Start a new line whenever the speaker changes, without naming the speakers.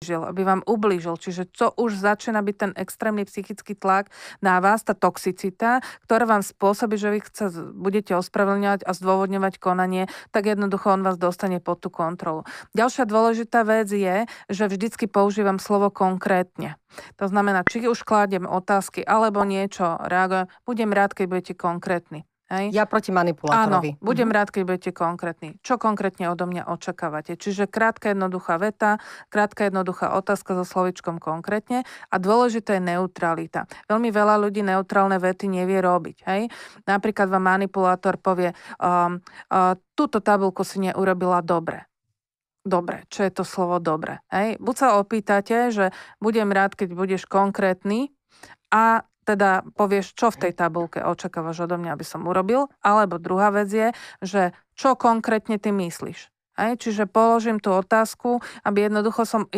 ublížil, aby vám ublížil. Čiže to už začína byť ten extrémny psychický tlak na vás, tá toxicita, ktorá vám spôsobí, že vy chce, budete ospravedlňovať a zdôvodňovať konanie, tak jednoducho on vás dostane pod tú kontrolu. Ďalšia dôležitá vec je, že vždycky používam slovo konkrétne. To znamená, či už kladiem otázky alebo niečo reagujem, budem rád, keď budete konkrétni. Hej? Ja proti manipulátorovi. Áno, budem mm. rád, keď budete konkrétni. Čo konkrétne odo mňa očakávate? Čiže krátka jednoduchá veta, krátka jednoduchá otázka so slovičkom konkrétne a dôležité je neutralita. Veľmi veľa ľudí neutrálne vety nevie robiť. Hej? Napríklad vám manipulátor povie, um, uh, túto tabulku si neurobila dobre dobre, čo je to slovo dobre. Hej? Buď sa opýtate, že budem rád, keď budeš konkrétny a teda povieš, čo v tej tabulke očakávaš odo mňa, aby som urobil. Alebo druhá vec je, že čo
konkrétne ty myslíš. Aj? Čiže položím tú otázku, aby jednoducho som